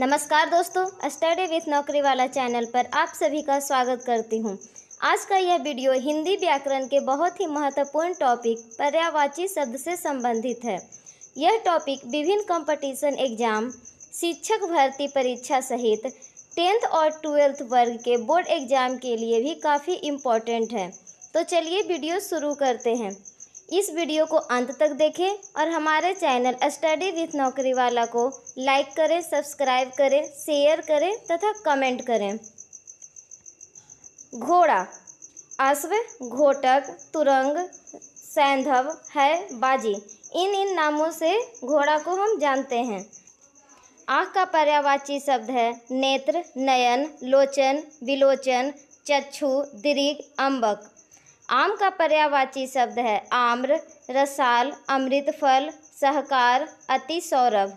नमस्कार दोस्तों study with नौकरी वाला चैनल पर आप सभी का स्वागत करती हूँ आज का यह वीडियो हिंदी व्याकरण के बहुत ही महत्वपूर्ण टॉपिक पर्यावाची शब्द से संबंधित है यह टॉपिक विभिन्न कंपटीशन एग्जाम शिक्षक भर्ती परीक्षा सहित टेंथ और ट्वेल्थ वर्ग के बोर्ड एग्जाम के लिए भी काफ़ी इम्पोर्टेंट है तो चलिए वीडियो शुरू करते हैं इस वीडियो को अंत तक देखें और हमारे चैनल स्टडी विथ नौकरी वाला को लाइक करें सब्सक्राइब करें शेयर करें तथा कमेंट करें घोड़ा अश्व घोटक तुरंग सैंधव है बाजी इन इन नामों से घोड़ा को हम जानते हैं आँख का पर्यावाची शब्द है नेत्र नयन लोचन विलोचन चक्षु दीर्घ अम्बक आम का पर्यावाची शब्द है आम्र रसाल अमृत फल सहकार अति सौरभ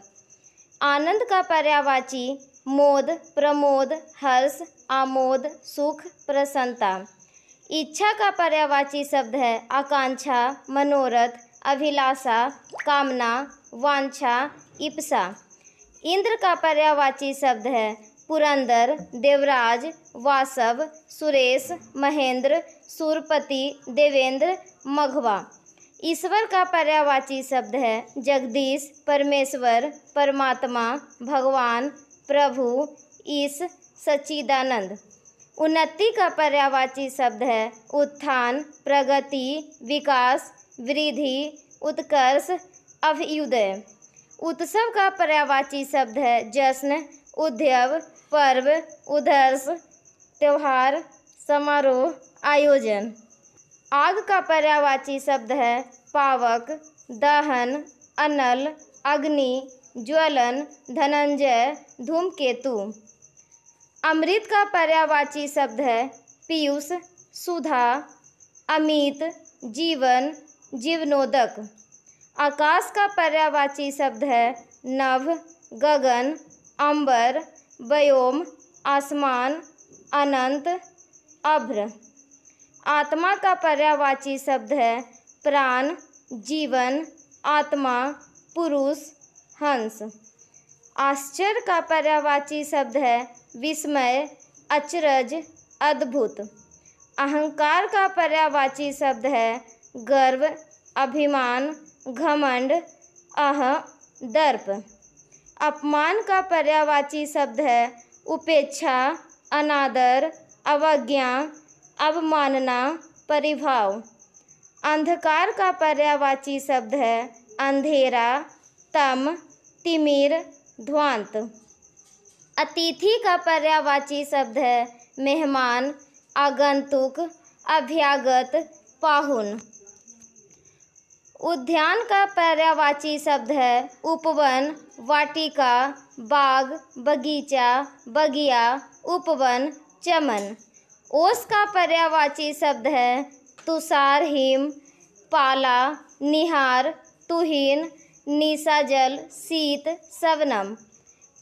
आनंद का पर्यावाची मोद प्रमोद हर्ष आमोद सुख प्रसन्नता इच्छा का पर्यावाची शब्द है आकांक्षा मनोरथ अभिलाषा कामना वांछा इप्सा इंद्र का पर्यावाची शब्द है पुरंदर देवराज वासव सुरेश महेंद्र सूरपति देवेंद्र मघवा ईश्वर का पर्यावाची शब्द है जगदीश परमेश्वर परमात्मा भगवान प्रभु ईश सच्चिदानंद उन्नति का पर्यावाची शब्द है उत्थान प्रगति विकास वृद्धि उत्कर्ष अभ्युदय उत्सव का पर्यावाची शब्द है जश्न उद्यव पर्व उदर्श त्यौहार समारोह आयोजन आग का पर्यावाची शब्द है पावक दहन अनल अग्नि ज्वलन धनंजय धूमकेतु अमृत का पर्यावाची शब्द है पीयूष सुधा अमित जीवन जीवनोदक आकाश का पर्यावाची शब्द है नभ गगन अंबर व्योम आसमान अनंत अभ्र आत्मा का पर्यावाची शब्द है प्राण जीवन आत्मा पुरुष हंस आश्चर्य का पर्यावाची शब्द है विस्मय अचरज अद्भुत अहंकार का पर्यावाची शब्द है गर्व अभिमान घमंड अह दर्प अपमान का पर्यावाची शब्द है उपेक्षा अनादर अवज्ञा अवमानना परिभाव अंधकार का पर्यावाची शब्द है अंधेरा तम तिमिर ध्वांत अतिथि का पर्यावाची शब्द है मेहमान आगंतुक अभ्यागत पाहुन उद्यान का पर्यावाची शब्द है उपवन वाटिका बाग बगीचा बगिया उपवन चमन ओस का पर्यावाची शब्द है तुषार हिम पाला निहार तुहीन जल शीत सवनम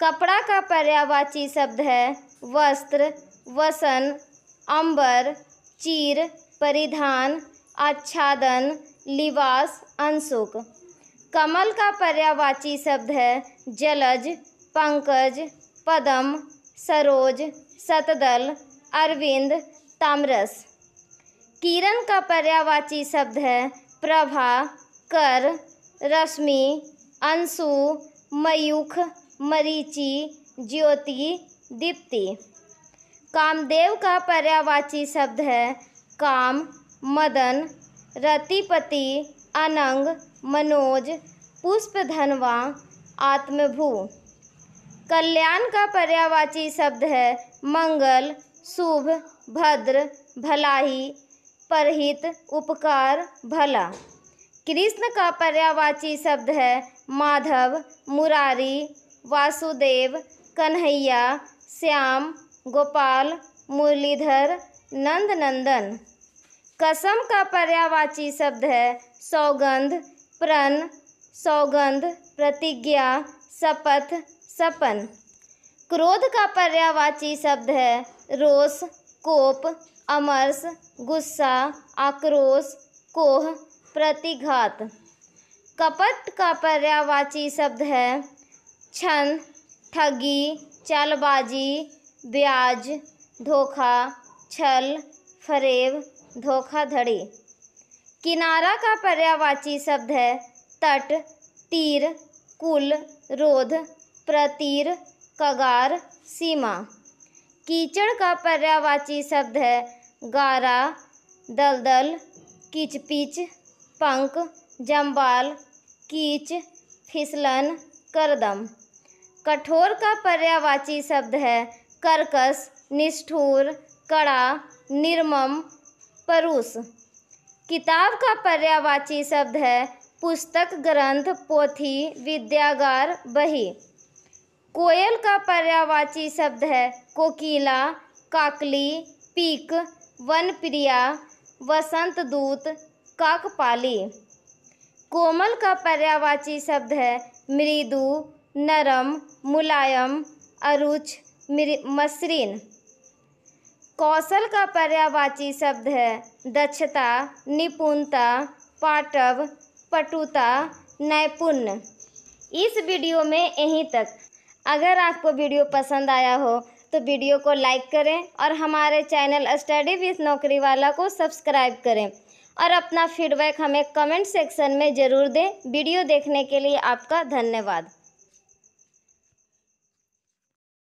कपड़ा का पर्यावाची शब्द है वस्त्र वसन अंबर चीर परिधान आच्छादन लिवास अंशुक कमल का पर्यावाची शब्द है जलज पंकज पदम सरोज सतदल अरविंद ताम्रस किरण का पर्यावाची शब्द है प्रभा कर रश्मि अंशु मयूख मरीचि ज्योति दीप्ति कामदेव का पर्यावाची शब्द है काम मदन रतिपति अनंग मनोज पुष्प धनवा आत्मभू कल्याण का पर्यावाची शब्द है मंगल शुभ भद्र भलाही परहित उपकार भला कृष्ण का पर्यावाची शब्द है माधव मुरारी वासुदेव कन्हैया श्याम गोपाल मुरलीधर नंद नंदन कसम का पर्यावाची शब्द है सौगंध प्रण सौगंध प्रतिज्ञा शपथ सपन क्रोध का पर्यावाची शब्द है रोष कोप अमर्ष गुस्सा आक्रोश कोह प्रतिघात कपट का पर्यावाची शब्द है छन ठगी चालबाजी ब्याज धोखा छल फरेब धोखाधड़ी किनारा का पर्यावाची शब्द है तट तीर कुल रोध प्रतीर कगार सीमा कीचड़ का पर्यावाची शब्द है गारा दलदल किचपिच पंख जम्बाल कीच फिसलन करदम कठोर का पर्यावाची शब्द है कर्कश निष्ठुर कड़ा निर्मम परुष किताब का पर्यावाची शब्द है पुस्तक ग्रंथ पोथी विद्यागार बही कोयल का पर्यावाची शब्द है कोकिला काकली पीक वनप्रिया वसंत दूत काकपाली कोमल का पर्यावाची शब्द है मृदु नरम मुलायम अरुच मसरीन कौशल का पर्यावाची शब्द है दक्षता निपुणता पाटव पटुता नैपुण इस वीडियो में यहीं तक अगर आपको वीडियो पसंद आया हो तो वीडियो को लाइक करें और हमारे चैनल स्टडी विथ नौकरी वाला को सब्सक्राइब करें और अपना फीडबैक हमें कमेंट सेक्शन में ज़रूर दें वीडियो देखने के लिए आपका धन्यवाद